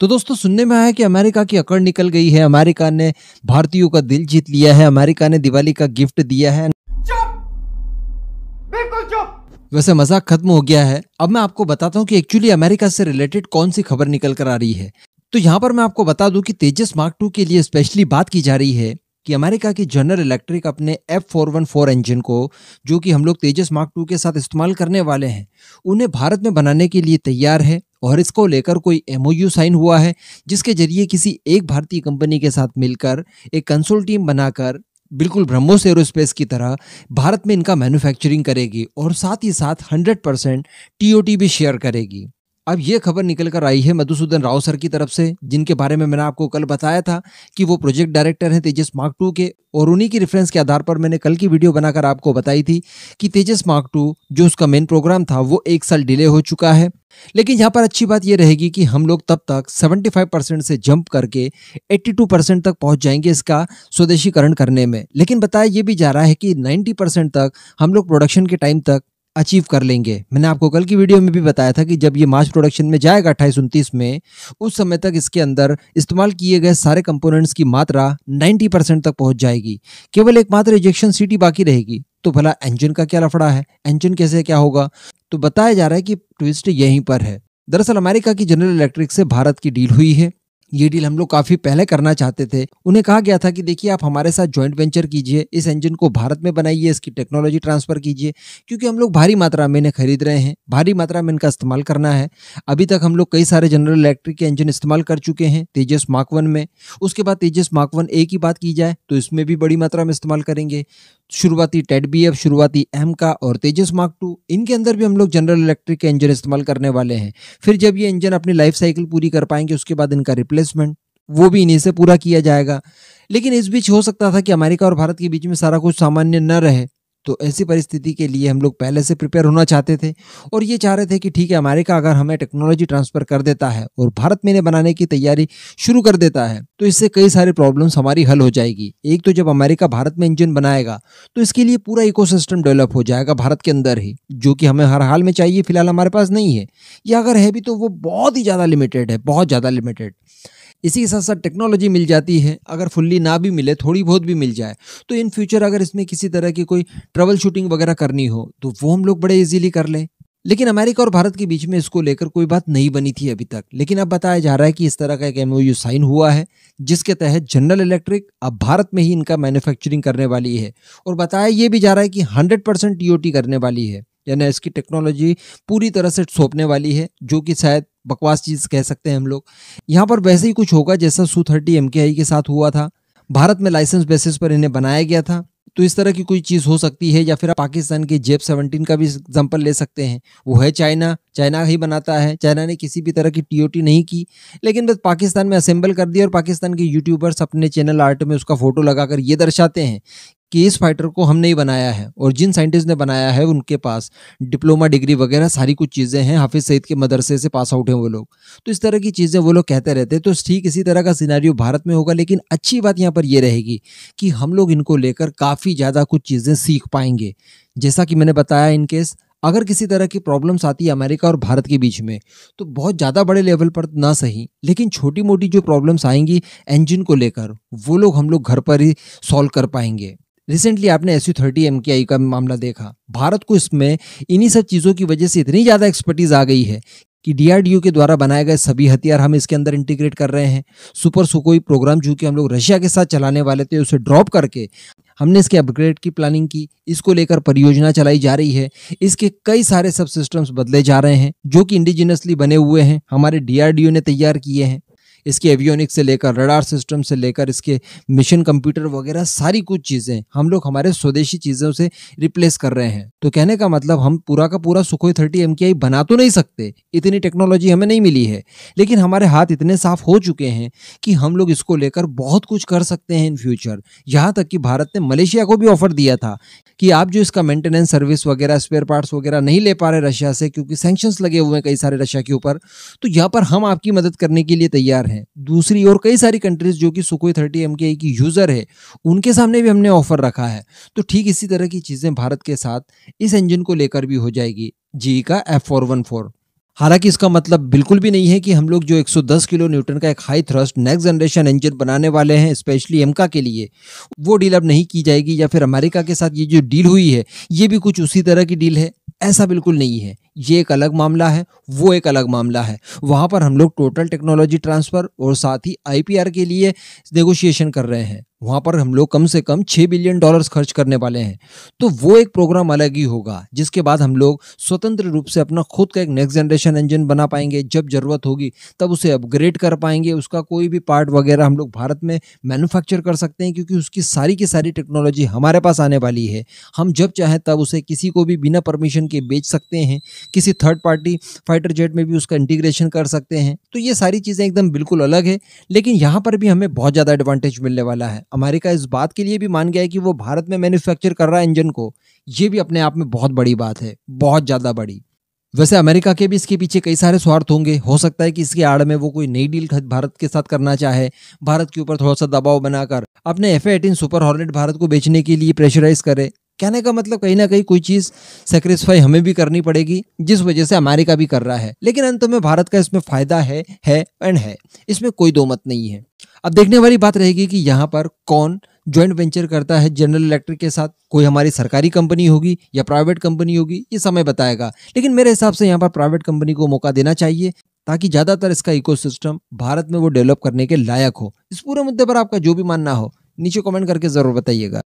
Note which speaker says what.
Speaker 1: तो दोस्तों सुनने में आया कि अमेरिका की अकड़ निकल गई है अमेरिका ने भारतीयों का दिल जीत लिया है अमेरिका ने दिवाली का गिफ्ट दिया है वैसे मजाक खत्म हो गया है अब मैं आपको बताता हूँ कि एक्चुअली अमेरिका से रिलेटेड कौन सी खबर निकल कर आ रही है तो यहाँ पर मैं आपको बता दूं कि तेजस मार्क टू के लिए स्पेशली बात की जा रही है कि अमेरिका की जनरल इलेक्ट्रिक अपने F four one four engine को जो कि हम लोग तेजस मार्क टू के साथ इस्तेमाल करने वाले हैं उन्हें भारत में बनाने के लिए तैयार है और इसको लेकर कोई एमओयू साइन हुआ है जिसके जरिए किसी एक भारतीय कंपनी के साथ मिलकर एक कंसोल टीम बनाकर बिल्कुल ब्रह्मोस एरोस्पेस की तरह भारत में इनका मैन्युफैक्चरिंग करेगी और साथ ही साथ 100 परसेंट टी भी शेयर करेगी अब ये खबर निकल कर आई है मधुसूदन राव सर की तरफ से जिनके बारे में मैंने आपको कल बताया था कि वो प्रोजेक्ट डायरेक्टर हैं तेजस मार्क टू के और उन्हीं की रेफरेंस के आधार पर मैंने कल की वीडियो बनाकर आपको बताई थी कि तेजस मार्क टू जो उसका मेन प्रोग्राम था वो एक साल डिले हो चुका है लेकिन यहाँ पर अच्छी बात यह रहेगी कि हम लोग तब तक 75 परसेंट से जंप करके 82 परसेंट तक पहुँच जाएंगे इसका स्वदेशीकरण करने में लेकिन बताया ये भी जा रहा है कि 90 परसेंट तक हम लोग प्रोडक्शन के टाइम तक अचीव कर लेंगे मैंने आपको कल की वीडियो में भी बताया था कि जब ये मास प्रोडक्शन में जाएगा अट्ठाईस उनतीस में उस समय तक इसके अंदर इस्तेमाल किए गए सारे कंपोनेंट्स की मात्रा 90 परसेंट तक पहुंच जाएगी केवल एकमात्र इजेक्शन सीटी बाकी रहेगी तो भला इंजन का क्या लफड़ा है इंजन कैसे क्या होगा तो बताया जा रहा है कि ट्विस्ट यहीं पर है दरअसल अमेरिका की जनरल इलेक्ट्रिक से भारत की डील हुई है ये डील हम लोग काफी पहले करना चाहते थे उन्हें कहा गया था कि देखिए आप हमारे साथ ज्वाइंट वेंचर कीजिए इस इंजन को भारत में बनाइए इसकी टेक्नोलॉजी ट्रांसफर कीजिए क्योंकि हम लोग भारी मात्रा में इन्हें खरीद रहे हैं भारी मात्रा में इनका इस्तेमाल करना है अभी तक हम लोग कई सारे जनरल इलेक्ट्रिक के इंजन इस्तेमाल कर चुके हैं तेजस मार्क वन में उसके बाद तेजस मार्क वन ए की बात की जाए तो इसमें भी बड़ी मात्रा में इस्तेमाल करेंगे शुरुआती टेड बी एफ शुरुआती एम का और तेजस मार्क टू इनके अंदर भी हम लोग जनरल इलेक्ट्रिक के इंजन इस्तेमाल करने वाले हैं फिर जब ये इंजन अपनी लाइफ साइकिल पूरी कर पाएंगे उसके बाद इनका रिप्लेसमेंट वो भी इन्हीं से पूरा किया जाएगा लेकिन इस बीच हो सकता था कि अमेरिका और भारत के बीच में सारा कुछ सामान्य न रहे तो ऐसी परिस्थिति के लिए हम लोग पहले से प्रिपेयर होना चाहते थे और ये चाह रहे थे कि ठीक है अमेरिका अगर हमें टेक्नोलॉजी ट्रांसफ़र कर देता है और भारत में इन्हें बनाने की तैयारी शुरू कर देता है तो इससे कई सारी प्रॉब्लम्स हमारी हल हो जाएगी एक तो जब अमेरिका भारत में इंजन बनाएगा तो इसके लिए पूरा इको डेवलप हो जाएगा भारत के अंदर ही जो कि हमें हर हाल में चाहिए फिलहाल हमारे पास नहीं है या अगर है भी तो वो बहुत ही ज़्यादा लिमिटेड है बहुत ज़्यादा लिमिटेड इसी के साथ साथ टेक्नोलॉजी मिल जाती है अगर फुल्ली ना भी मिले थोड़ी बहुत भी मिल जाए तो इन फ्यूचर अगर इसमें किसी तरह की कोई ट्रबल शूटिंग वगैरह करनी हो तो वो हम लोग बड़े ईजिली कर लें लेकिन अमेरिका और भारत के बीच में इसको लेकर कोई बात नहीं बनी थी अभी तक लेकिन अब बताया जा रहा है कि इस तरह का एक एम साइन हुआ है जिसके तहत जनरल इलेक्ट्रिक अब भारत में ही इनका मैन्युफैक्चरिंग करने वाली है और बताया ये भी जा रहा है कि हंड्रेड परसेंट करने वाली है यानी इसकी टेक्नोलॉजी पूरी तरह से सौंपने वाली है जो कि शायद बकवास चीज़ कह सकते हैं हम लोग यहाँ पर वैसे ही कुछ होगा जैसा सू थर्टी एम के साथ हुआ था भारत में लाइसेंस बेसिस पर इन्हें बनाया गया था तो इस तरह की कोई चीज़ हो सकती है या फिर आप पाकिस्तान के जेब सेवनटीन का भी एग्जाम्पल ले सकते हैं वो है चाइना चाइना ही बनाता है चाइना ने किसी भी तरह की टीओटी नहीं की लेकिन बस पाकिस्तान में असेंबल कर दिया और पाकिस्तान के यूट्यूबर्स अपने चैनल आर्ट में उसका फ़ोटो लगाकर ये दर्शाते हैं कि इस फाइटर को हमने ही बनाया है और जिन साइंटिस्ट ने बनाया है उनके पास डिप्लोमा डिग्री वगैरह सारी कुछ चीज़ें हैं हाफिज़ सईद के मदरसे से पास आउट हैं वो लोग तो इस तरह की चीज़ें वो लोग कहते रहते हैं तो ठीक इसी तरह का सिनारियो भारत में होगा लेकिन अच्छी बात यहाँ पर यह रहेगी कि हम लोग इनको लेकर काफ़ी ज़्यादा कुछ चीज़ें सीख पाएंगे जैसा कि मैंने बताया इनकेस अगर किसी तरह की प्रॉब्लम्स आती है अमेरिका और भारत के बीच में तो बहुत ज़्यादा बड़े लेवल पर ना सही लेकिन छोटी मोटी जो प्रॉब्लम्स आएंगी इंजन को लेकर वो लोग हम लोग घर पर ही सॉल्व कर पाएंगे रिसेंटली आपने एस यू थर्टी एम के आई का मामला देखा भारत को इसमें इन्हीं सब चीज़ों की वजह से इतनी ज़्यादा एक्सपर्टीज़ आ गई है कि डीआरडीओ के द्वारा बनाए गए सभी हथियार हम इसके अंदर इंटीग्रेट कर रहे हैं सुपर सुकोई प्रोग्राम जो कि हम लोग रशिया के साथ चलाने वाले थे उसे ड्रॉप करके हमने इसके अपग्रेड की प्लानिंग की इसको लेकर परियोजना चलाई जा रही है इसके कई सारे सब सिस्टम्स बदले जा रहे हैं जो कि इंडिजिनियसली बने हुए हैं हमारे डीआरडीओ ने तैयार किए हैं इसके एवियोनिक से लेकर रडार सिस्टम से लेकर इसके मिशन कंप्यूटर वगैरह सारी कुछ चीज़ें हम लोग हमारे स्वदेशी चीज़ों से रिप्लेस कर रहे हैं तो कहने का मतलब हम पूरा का पूरा सुखोई थर्टी एम बना तो नहीं सकते इतनी टेक्नोलॉजी हमें नहीं मिली है लेकिन हमारे हाथ इतने साफ हो चुके हैं कि हम लोग इसको लेकर बहुत कुछ कर सकते हैं इन फ्यूचर यहाँ तक कि भारत ने मलेशिया को भी ऑफर दिया था कि आप जो इसका मेंटेनेंस सर्विस वगैरह स्पेयर पार्ट्स वगैरह नहीं ले पा रहे रशिया से क्योंकि सेंक्शंस लगे हुए हैं कई सारे रशिया के ऊपर तो यहाँ पर हम आपकी मदद करने के लिए तैयार हैं हैं दूसरी और कई सारी कंट्रीज जो कि सुकोई थर्टी एम की यूज़र है उनके सामने भी हमने ऑफर रखा है तो ठीक इसी तरह की चीज़ें भारत के साथ इस इंजन को लेकर भी हो जाएगी जी e का एफ फोर वन फोर हालांकि इसका मतलब बिल्कुल भी नहीं है कि हम लोग जो 110 किलो न्यूटन का एक high thrust next generation engine बनाने वाले हैं स्पेशली एमका के लिए वो डील अब नहीं की जाएगी या फिर अमेरिका के साथ ये जो डील हुई है ये भी कुछ उसी तरह की डील है ऐसा बिल्कुल नहीं है ये एक अलग मामला है वो एक अलग मामला है वहाँ पर हम लोग टोटल टेक्नोलॉजी ट्रांसफ़र और साथ ही आईपीआर के लिए नेगोशिएशन कर रहे हैं वहाँ पर हम लोग कम से कम छः बिलियन डॉलर्स खर्च करने वाले हैं तो वो एक प्रोग्राम अलग ही होगा जिसके बाद हम लोग स्वतंत्र रूप से अपना खुद का एक नेक्स्ट जनरेशन इंजन बना पाएंगे जब ज़रूरत होगी तब उसे अपग्रेड कर पाएंगे उसका कोई भी पार्ट वगैरह हम लोग भारत में मैनुफैक्चर कर सकते हैं क्योंकि उसकी सारी की सारी टेक्नोलॉजी हमारे पास आने वाली है हम जब चाहें तब उसे किसी को भी बिना परमिशन के बेच सकते हैं किसी थर्ड पार्टी फाइटर जेट में भी उसका इंटीग्रेशन कर सकते हैं तो ये सारी चीज़ें एकदम बिल्कुल अलग है लेकिन यहाँ पर भी हमें बहुत ज़्यादा एडवांटेज मिलने वाला है अमेरिका इस बात के लिए भी मान गया है कि वो भारत में मैन्युफैक्चर कर रहा है इंजन को ये भी अपने आप में बहुत बड़ी बात है बहुत ज़्यादा बड़ी वैसे अमेरिका के भी इसके पीछे कई सारे स्वार्थ होंगे हो सकता है कि इसके आड़ में वो कोई नई डील भारत के साथ करना चाहे भारत के ऊपर थोड़ा सा दबाव बनाकर अपने F eighteen Super Hornet Bharat को बेचने के लिए प्रेशराइज करे कहने का मतलब कहीं ना कहीं कोई चीज़ सेक्रीफाई हमें भी करनी पड़ेगी जिस वजह से अमेरिका भी कर रहा है लेकिन अंत में भारत का इसमें फ़ायदा है है एंड है इसमें कोई दो मत नहीं है अब देखने वाली बात रहेगी कि यहाँ पर कौन ज्वाइंट वेंचर करता है जनरल इलेक्ट्रिक के साथ कोई हमारी सरकारी कंपनी होगी या प्राइवेट कंपनी होगी ये समय बताएगा लेकिन मेरे हिसाब से यहाँ पर प्राइवेट कंपनी को मौका देना चाहिए ताकि ज़्यादातर इसका इकोसिस्टम भारत में वो डेवलप करने के लायक हो इस पूरे मुद्दे पर आपका जो भी मानना हो नीचे कमेंट करके ज़रूर बताइएगा